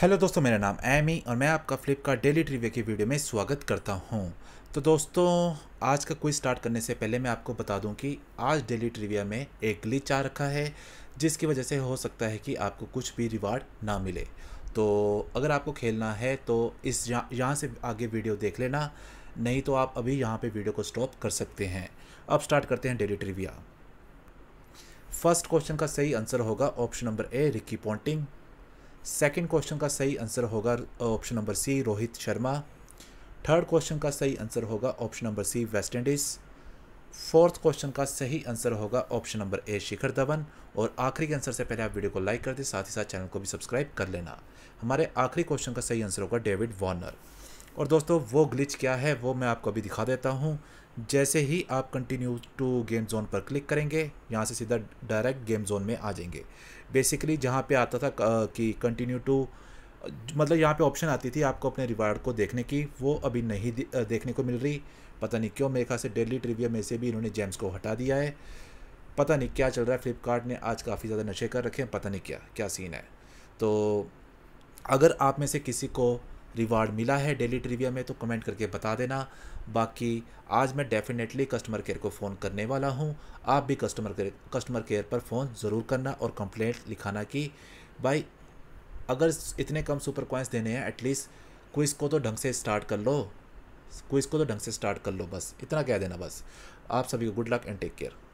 hello दोस्तों मेरा नाम एमी और मैं आपका फ्लिपकार्ट डेली ट्रिव्यू की वीडियो में स्वागत करता हूं तो दोस्तों आज का कोई स्टार्ट करने से पहले मैं आपको बता दूं कि आज डेली ट्रिविया में एक ग्लिच आ रखा है जिसकी वजह से हो सकता है कि आपको कुछ भी रिवार्ड ना मिले तो अगर आपको खेलना है तो इस यहाँ से आगे वीडियो देख लेना नहीं तो आप अभी यहाँ पर वीडियो को स्टॉप कर सकते हैं अब स्टार्ट करते हैं डेली ट्रिविया फर्स्ट क्वेश्चन का सही आंसर होगा option number A Ricky Ponting second question का सही आंसर होगा option number C Rohit Sharma third question का सही आंसर होगा option number C West Indies fourth question का सही आंसर होगा option number A Shikhar Dhawan और आखिरी आंसर से पहले आप वीडियो को लाइक कर दें साथ ही साथ चैनल को भी सब्सक्राइब कर लेना हमारे आखिरी क्वेश्चन का सही आंसर होगा डेविड वार्नर और दोस्तों वो ग्लिच क्या है वो मैं आपको अभी दिखा देता हूँ जैसे ही आप कंटिन्यू टू गेम जोन पर क्लिक करेंगे यहाँ से सीधा डायरेक्ट गेम जोन में आ जाएंगे बेसिकली जहाँ पे आता था कि कंटिन्यू टू मतलब यहाँ पे ऑप्शन आती थी आपको अपने रिवार्ड को देखने की वो अभी नहीं देखने को मिल रही पता नहीं क्यों मेरे ख्याल से डेली ट्रिविया में से भी इन्होंने जेम्स को हटा दिया है पता नहीं क्या चल रहा है फ्लिपकार्ट ने आज काफ़ी ज़्यादा नशे कर रखे हैं पता नहीं क्या क्या सीन है तो अगर आप में से किसी को रिवार्ड मिला है डेली ट्रिविया में तो कमेंट करके बता देना बाकी आज मैं डेफिनेटली कस्टमर केयर को फ़ोन करने वाला हूँ आप भी कस्टमर केयर कस्टमर केयर पर फ़ोन ज़रूर करना और कंप्लेंट लिखाना कि भाई अगर इतने कम सुपर क्वाइंस देने हैं एटलीस्ट क्विज़ को तो ढंग से स्टार्ट कर लो क्विज़ को तो ढंग से स्टार्ट कर लो बस इतना कह देना बस आप सभी को good luck and take care